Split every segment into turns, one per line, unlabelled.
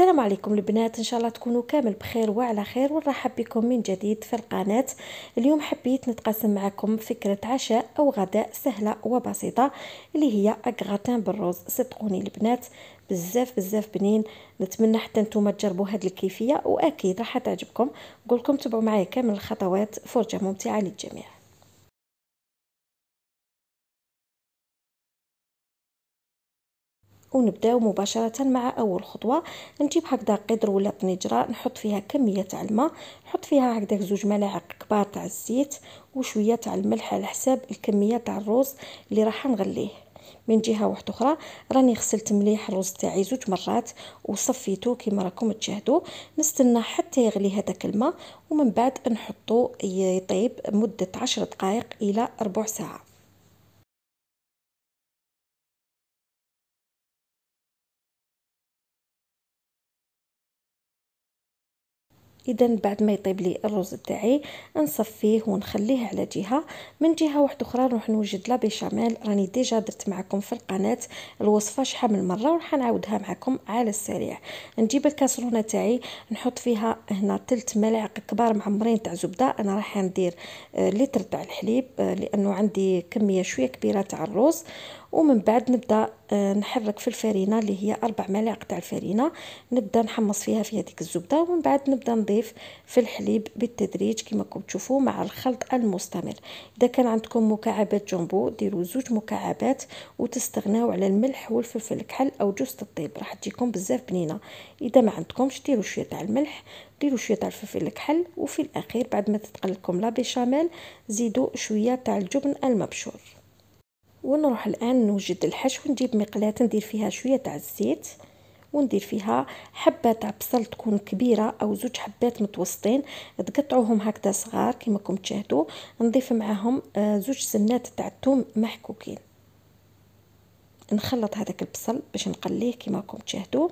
السلام عليكم البنات ان شاء الله تكونوا كامل بخير وعلى خير ونرحب بكم من جديد في القناه اليوم حبيت نتقاسم معكم فكره عشاء او غداء سهله وبسيطه اللي هي اكغاتان بالرز صدقوني البنات بزاف بزاف بنين نتمنى حتى نتوما تجربوا هاد الكيفيه واكيد راح تعجبكم نقول لكم تبعوا معايا كامل الخطوات فرجه ممتعه للجميع
ونبداو مباشره
مع اول خطوه نجيب هكذا قدر ولا طنجره نحط فيها كميه تاع الماء نحط فيها هكذا زوج ملاعق كبار تاع الزيت وشويه تاع الملح على حساب الكميه تاع الرز اللي راح نغليه من جهه واحده اخرى راني غسلت مليح الرز تاعي زوج مرات وصفيته كيما راكم تشاهدوا نستنى حتى يغلي هذاك الماء ومن بعد نحطو يطيب مده عشر دقائق الى ربع ساعه
اذا بعد ما يطيب
لي الرز تاعي نصفيه ونخليه على جهه من جهه واحده اخرى نروح نوجد لا بيشاميل راني ديجا درت معكم في القناه الوصفه شحال من مره وراح نعاودها معكم على السريع نجيب الكاسرونه تاعي نحط فيها هنا ثلث ملاعق كبار معمرين تاع زبده انا راح ندير آه، لتر تاع الحليب آه، لانه عندي كميه شويه كبيره تاع الرز ومن بعد نبدا آه، نحرك في الفرينه اللي هي أربع ملاعق تاع الفرينه نبدا نحمص فيها في هذيك الزبده ومن بعد نبدا نضيف في الحليب بالتدريج كما راكم تشوفوا مع الخلط المستمر اذا كان عندكم مكعبات جامبو ديروا زوج مكعبات وتستغناو على الملح والفلفل الكحل او جوز الطيب راح تجيكم بزاف بنينه اذا ما عندكمش ديروا شويه تاع الملح ديروا شويه تاع الفلفل الكحل وفي الاخير بعد ما تتقلكم لا بيشاميل زيدوا شويه تاع الجبن المبشور ونروح الان نوجد الحشو نجيب مقلاة ندير فيها شويه تاع الزيت وندير فيها حبه تاع بصل تكون كبيره او زوج حبات متوسطين تقطعوهم هكذا صغار كما راكم تشاهدوا نضيف معاهم آه، زوج سنات تاع الثوم محكوكين نخلط هذاك البصل باش نقليه كما راكم تشاهدوا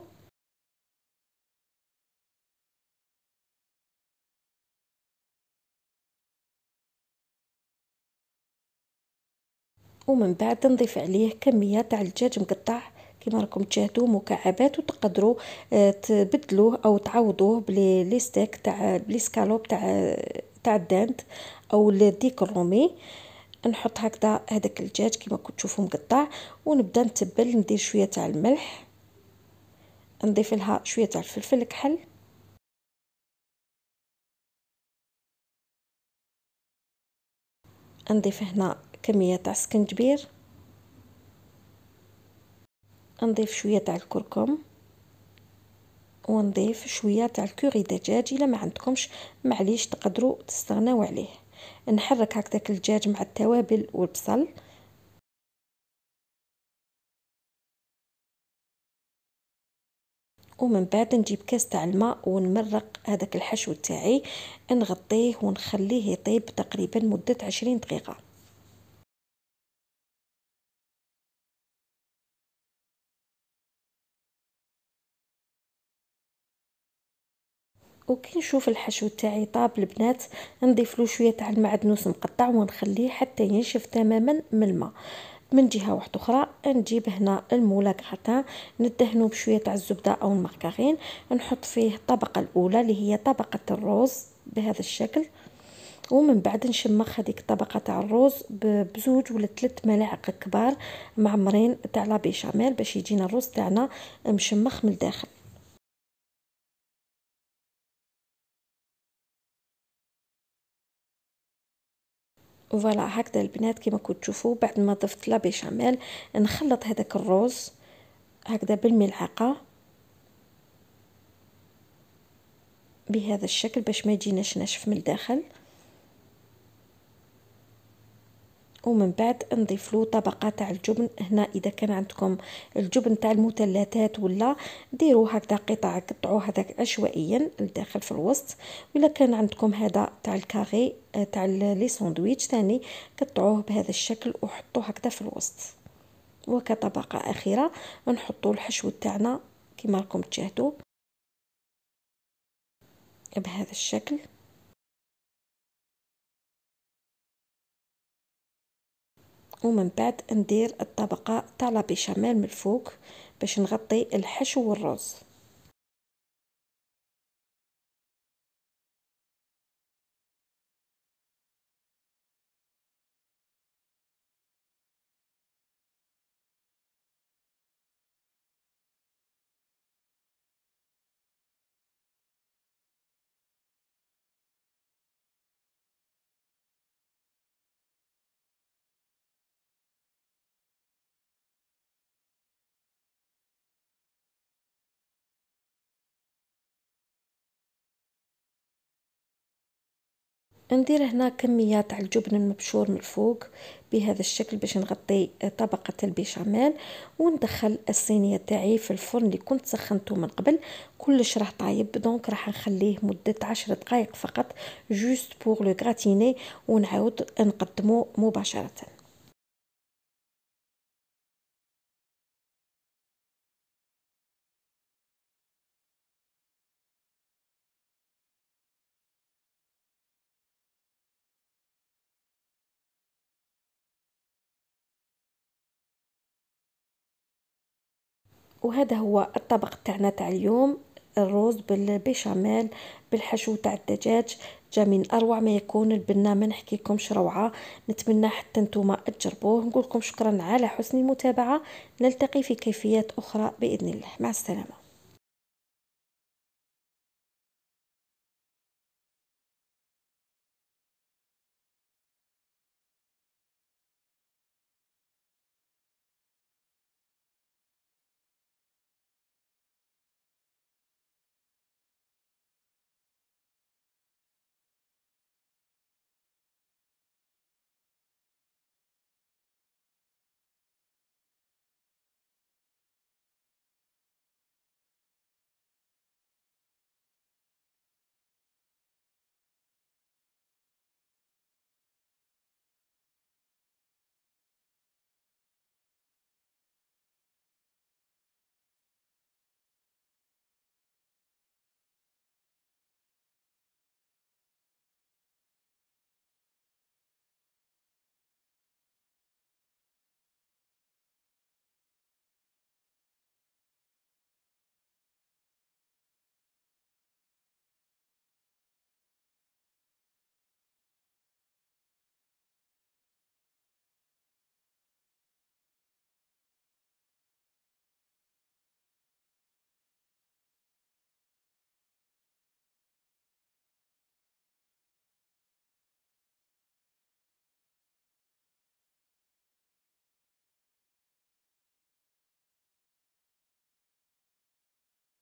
ومن بعد نضيف عليه كميه تاع الدجاج مقطع كما راكم تشاهدوا مكعبات وتقدروا آه، تبدلوه او تعوضوه بلي ستيك تاع بلي سكالوب تاع تاع الدانت او الديك الرومي نحط هكذا هذاك الدجاج كما كنت تشوفوا مقطع ونبدا نتبل ندير شويه تاع الملح
نضيف لها شويه تاع الفلفل الكحل نضيف هنا كمية تاع
السكنجبير نضيف شوية تاع الكركم ونضيف شوية تاع الكوري دجاج الا ما عندكمش معليش تقدروا تستغناو عليه نحرك هكذاك الدجاج مع التوابل والبصل ومن بعد نجيب كاس تاع الماء ونمرق هذاك الحشو تاعي نغطيه ونخليه يطيب تقريبا مده عشرين دقيقه
وكي نشوف الحشو تاعي طاب
البنات نضيف له شويه تاع المعدنوس مقطع ونخليه حتى ينشف تماما من الماء من جهه واحده اخرى نجيب هنا المولا كراتان ندهنو بشويه تاع الزبده او المارغرين نحط فيه الطبقه الاولى اللي هي طبقه الروز بهذا الشكل ومن بعد نشمخ هذيك الطبقه تاع الروز بزوج ولا ثلاث ملاعق كبار معمرين تاع لا بيشاميل باش يجينا الروز تاعنا مشمخ
من الداخل فوالا هكذا البنات كما كنت تشوفوا بعد
ما ضفت لا بيشاميل نخلط هذاك الروز هكذا بالملعقه بهذا الشكل باش ما يجيناش ناشف من الداخل ومن بعد نضيف له طبقه تاع الجبن هنا اذا كان عندكم الجبن تاع المثلثات ولا ديروا هكذا قطع قطعوا هذاك عشوائيا لداخل في الوسط ولا كان عندكم هذا تاع الكاغي آه، تاع لي ساندويتش ثاني قطعوه بهذا الشكل وحطوه هكذا في الوسط وكطبقه اخيره نحطوا الحشو تاعنا
كما راكم تشاهدوا بهذا الشكل
ومن بعد ندير الطبقة تاع لا بيشاميل من الفوق باش نغطي الحشو والرز
ندير هنا كمية تاع الجبن المبشور من الفوق بهذا الشكل باش نغطي طبقة البيشاميل وندخل الصينية تاعي في الفرن اللي كنت سخنته من قبل كلش راه طايب دونك راح نخليه مدة عشر دقائق فقط جوست بور لو غراتيني ونعاود نقدمه مباشرةً
وهذا هو الطبق
تاعنا تاع اليوم الروز بالبيشاميل بالحشو تاع الدجاج جا من اروع ما يكون البنه ما نحكيكمش روعه نتمنى حتى نتوما تجربوه نقولكم شكرا على حسن المتابعه نلتقي في كيفيات اخرى باذن الله مع السلامه